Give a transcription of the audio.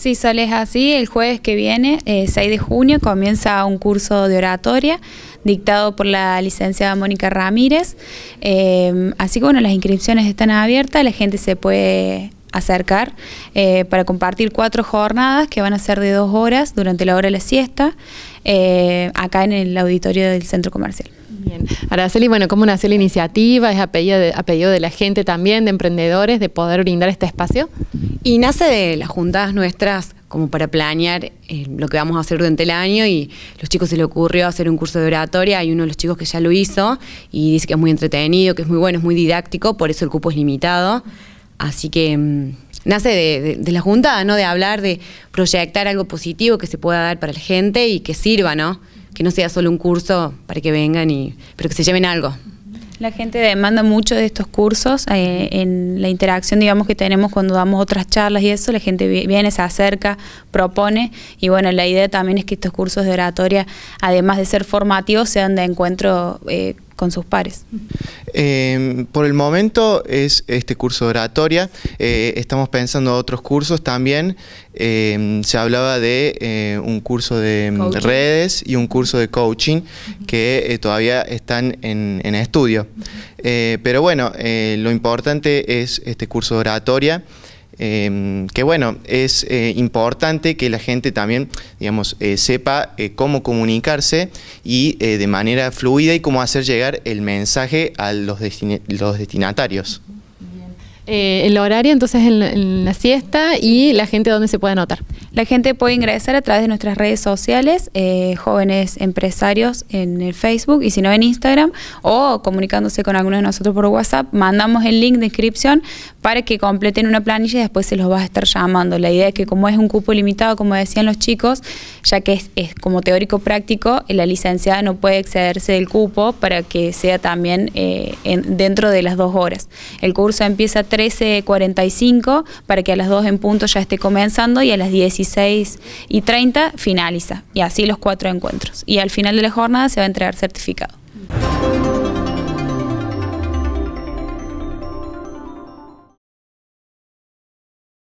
Sí, sale así. El jueves que viene, 6 eh, de junio, comienza un curso de oratoria dictado por la licenciada Mónica Ramírez. Eh, así que bueno, las inscripciones están abiertas, la gente se puede acercar eh, para compartir cuatro jornadas que van a ser de dos horas durante la hora de la siesta acá en el auditorio del centro comercial. Bien. Araceli, bueno, ¿cómo nació la iniciativa? ¿Es apellido a de la gente también, de emprendedores, de poder brindar este espacio? Y nace de las juntadas nuestras como para planear eh, lo que vamos a hacer durante el año y los chicos se le ocurrió hacer un curso de oratoria, hay uno de los chicos que ya lo hizo y dice que es muy entretenido, que es muy bueno, es muy didáctico, por eso el cupo es limitado. Así que mm, nace de, de, de, la ¿no? De hablar, de proyectar algo positivo que se pueda dar para la gente y que sirva, ¿no? Que no sea solo un curso para que vengan y, pero que se lleven algo. La gente demanda mucho de estos cursos. Eh, en la interacción, digamos, que tenemos cuando damos otras charlas y eso, la gente viene, se acerca, propone. Y bueno, la idea también es que estos cursos de oratoria, además de ser formativos, sean de encuentro eh, con sus pares? Em, por el momento es este curso de oratoria, eh, estamos pensando otros cursos también, em, se hablaba de eh, un curso de em, redes y un curso de coaching que eh, todavía están en, estudio. pero bueno, lo importante es este curso de oratoria. Em, que bueno, es eh, importante que la gente también, digamos, eh, sepa eh, cómo comunicarse y de manera fluida y cómo hacer llegar el mensaje a los, los destinatarios. el horario entonces la, siesta y la gente dónde se puede anotar. La gente puede ingresar a través de nuestras redes sociales, jóvenes empresarios en el Facebook y si no en Instagram o comunicándose con alguno de nosotros por WhatsApp, mandamos el link de inscripción para que completen una planilla y después se los va a estar llamando. La idea es que como es un cupo limitado, como decían los chicos, ya que es, como teórico práctico, la licenciada no puede excederse del cupo para que sea también eh, dentro de las dos horas. El curso empieza a 13.45 para que a las 2 en punto ya esté comenzando y a las 16.30 y finaliza. Y así los cuatro encuentros. Y al final de la jornada se va a entregar certificado.